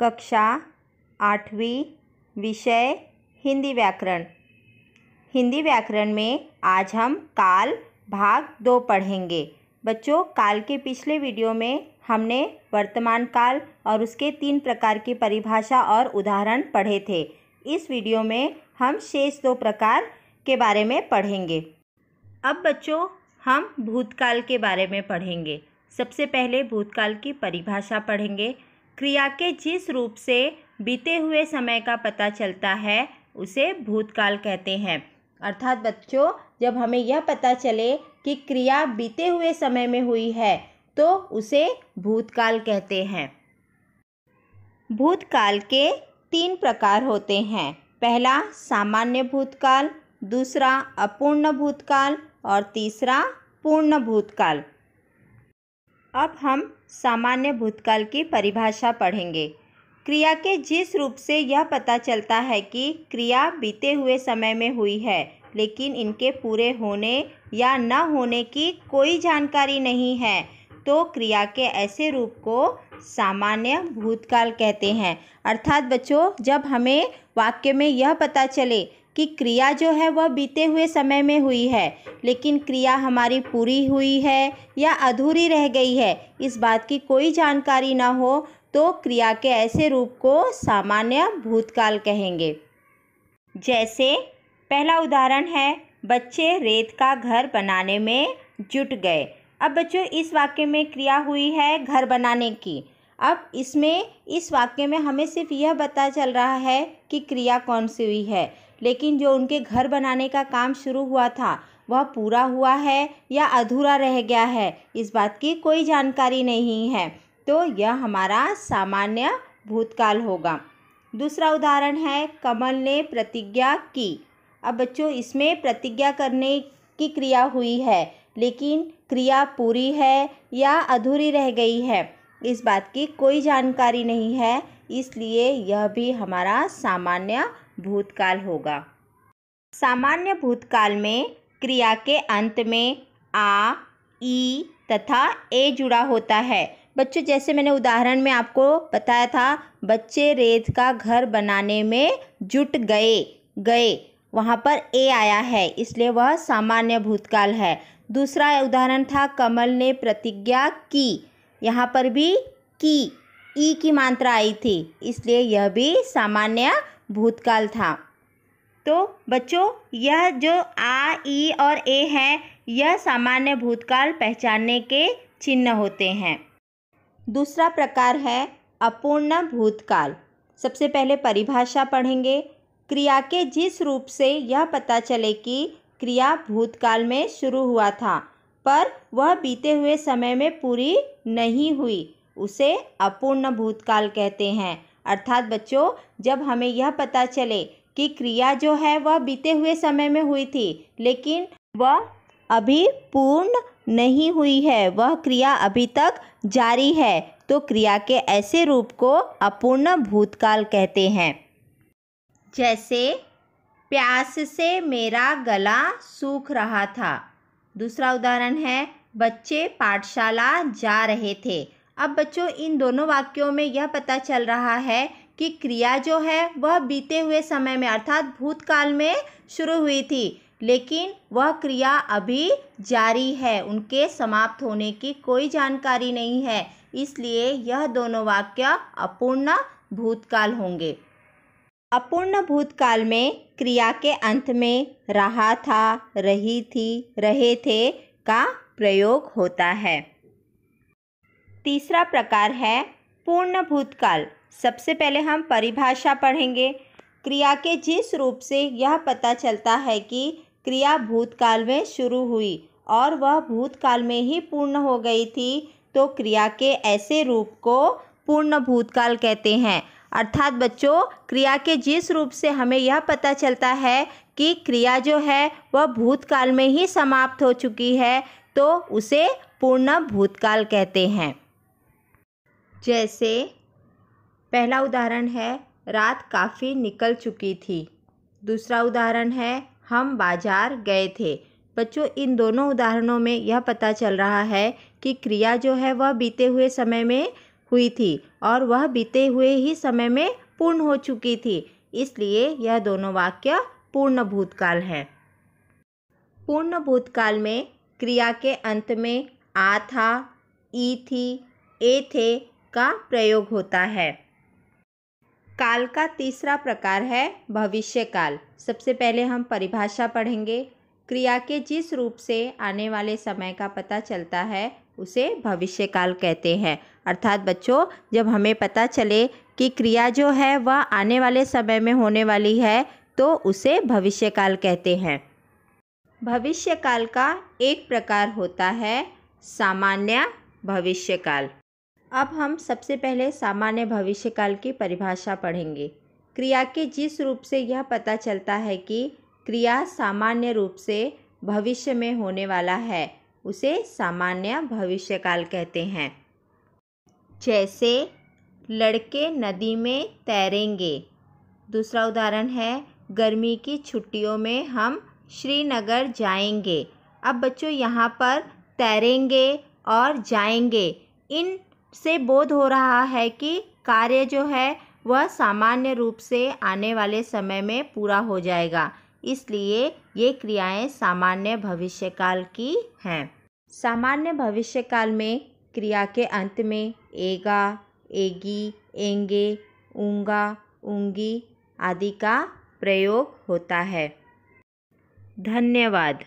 कक्षा आठवीं विषय हिंदी व्याकरण हिंदी व्याकरण में आज हम काल भाग दो पढ़ेंगे बच्चों काल के पिछले वीडियो में हमने वर्तमान काल और उसके तीन प्रकार की परिभाषा और उदाहरण पढ़े थे इस वीडियो में हम शेष दो प्रकार के बारे में पढ़ेंगे अब बच्चों हम भूतकाल के बारे में पढ़ेंगे सबसे पहले भूतकाल की परिभाषा पढ़ेंगे क्रिया के जिस रूप से बीते हुए समय का पता चलता है उसे भूतकाल कहते हैं अर्थात बच्चों जब हमें यह पता चले कि क्रिया बीते हुए समय में हुई है तो उसे भूतकाल कहते हैं भूतकाल के तीन प्रकार होते हैं पहला सामान्य भूतकाल दूसरा अपूर्ण भूतकाल और तीसरा पूर्ण भूतकाल अब हम सामान्य भूतकाल की परिभाषा पढ़ेंगे क्रिया के जिस रूप से यह पता चलता है कि क्रिया बीते हुए समय में हुई है लेकिन इनके पूरे होने या न होने की कोई जानकारी नहीं है तो क्रिया के ऐसे रूप को सामान्य भूतकाल कहते हैं अर्थात बच्चों जब हमें वाक्य में यह पता चले कि क्रिया जो है वह बीते हुए समय में हुई है लेकिन क्रिया हमारी पूरी हुई है या अधूरी रह गई है इस बात की कोई जानकारी ना हो तो क्रिया के ऐसे रूप को सामान्य भूतकाल कहेंगे जैसे पहला उदाहरण है बच्चे रेत का घर बनाने में जुट गए अब बच्चों इस वाक्य में क्रिया हुई है घर बनाने की अब इसमें इस वाक्य में हमें सिर्फ यह पता चल रहा है कि क्रिया कौन सी हुई है लेकिन जो उनके घर बनाने का काम शुरू हुआ था वह पूरा हुआ है या अधूरा रह गया है इस बात की कोई जानकारी नहीं है तो यह हमारा सामान्य भूतकाल होगा दूसरा उदाहरण है कमल ने प्रतिज्ञा की अब बच्चों इसमें प्रतिज्ञा करने की क्रिया हुई है लेकिन क्रिया पूरी है या अधूरी रह गई है इस बात की कोई जानकारी नहीं है इसलिए यह भी हमारा सामान्य भूतकाल होगा सामान्य भूतकाल में क्रिया के अंत में आ ई तथा ए जुड़ा होता है बच्चों जैसे मैंने उदाहरण में आपको बताया था बच्चे रेत का घर बनाने में जुट गए गए वहाँ पर ए आया है इसलिए वह सामान्य भूतकाल है दूसरा उदाहरण था कमल ने प्रतिज्ञा की यहाँ पर भी की ई की मात्रा आई थी इसलिए यह भी सामान्य भूतकाल था तो बच्चों यह जो आ ई और ए हैं यह सामान्य भूतकाल पहचानने के चिन्ह होते हैं दूसरा प्रकार है अपूर्ण भूतकाल सबसे पहले परिभाषा पढ़ेंगे क्रिया के जिस रूप से यह पता चले कि क्रिया भूतकाल में शुरू हुआ था पर वह बीते हुए समय में पूरी नहीं हुई उसे अपूर्ण भूतकाल कहते हैं अर्थात बच्चों जब हमें यह पता चले कि क्रिया जो है वह बीते हुए समय में हुई थी लेकिन वह अभी पूर्ण नहीं हुई है वह क्रिया अभी तक जारी है तो क्रिया के ऐसे रूप को अपूर्ण भूतकाल कहते हैं जैसे प्यास से मेरा गला सूख रहा था दूसरा उदाहरण है बच्चे पाठशाला जा रहे थे अब बच्चों इन दोनों वाक्यों में यह पता चल रहा है कि क्रिया जो है वह बीते हुए समय में अर्थात भूतकाल में शुरू हुई थी लेकिन वह क्रिया अभी जारी है उनके समाप्त होने की कोई जानकारी नहीं है इसलिए यह दोनों वाक्य अपूर्ण भूतकाल होंगे अपूर्ण भूतकाल में क्रिया के अंत में रहा था रही थी रहे थे का प्रयोग होता है तीसरा प्रकार है पूर्ण भूतकाल सबसे पहले हम परिभाषा पढ़ेंगे क्रिया के जिस रूप से यह पता चलता है कि क्रिया भूतकाल में शुरू हुई और वह भूतकाल में ही पूर्ण हो गई थी तो क्रिया के ऐसे रूप को पूर्ण भूतकाल कहते हैं अर्थात बच्चों क्रिया के जिस रूप से हमें यह पता चलता है कि क्रिया जो है वह भूतकाल में ही समाप्त हो चुकी है तो उसे पूर्ण भूतकाल कहते हैं जैसे पहला उदाहरण है रात काफ़ी निकल चुकी थी दूसरा उदाहरण है हम बाज़ार गए थे बच्चों इन दोनों उदाहरणों में यह पता चल रहा है कि क्रिया जो है वह बीते हुए समय में हुई थी और वह बीते हुए ही समय में पूर्ण हो चुकी थी इसलिए यह दोनों वाक्य पूर्ण भूतकाल हैं पूर्ण भूतकाल में क्रिया के अंत में आ था ई थी ए थे का प्रयोग होता है काल का तीसरा प्रकार है भविष्य काल सबसे पहले हम परिभाषा पढ़ेंगे क्रिया के जिस रूप से आने वाले समय का पता चलता है उसे भविष्य काल कहते हैं अर्थात बच्चों जब हमें पता चले कि क्रिया जो है वह आने वाले समय में होने वाली है तो उसे भविष्य काल कहते हैं भविष्य काल का एक प्रकार होता है सामान्य भविष्य काल अब हम सबसे पहले सामान्य भविष्यकाल की परिभाषा पढ़ेंगे क्रिया के जिस रूप से यह पता चलता है कि क्रिया सामान्य रूप से भविष्य में होने वाला है उसे सामान्य भविष्यकाल कहते हैं जैसे लड़के नदी में तैरेंगे दूसरा उदाहरण है गर्मी की छुट्टियों में हम श्रीनगर जाएंगे अब बच्चों यहाँ पर तैरेंगे और जाएंगे इन से बोध हो रहा है कि कार्य जो है वह सामान्य रूप से आने वाले समय में पूरा हो जाएगा इसलिए ये क्रियाएं सामान्य भविष्यकाल की हैं सामान्य भविष्यकाल में क्रिया के अंत में एगा एगी एंगे ऊँगा ऊँगी आदि का प्रयोग होता है धन्यवाद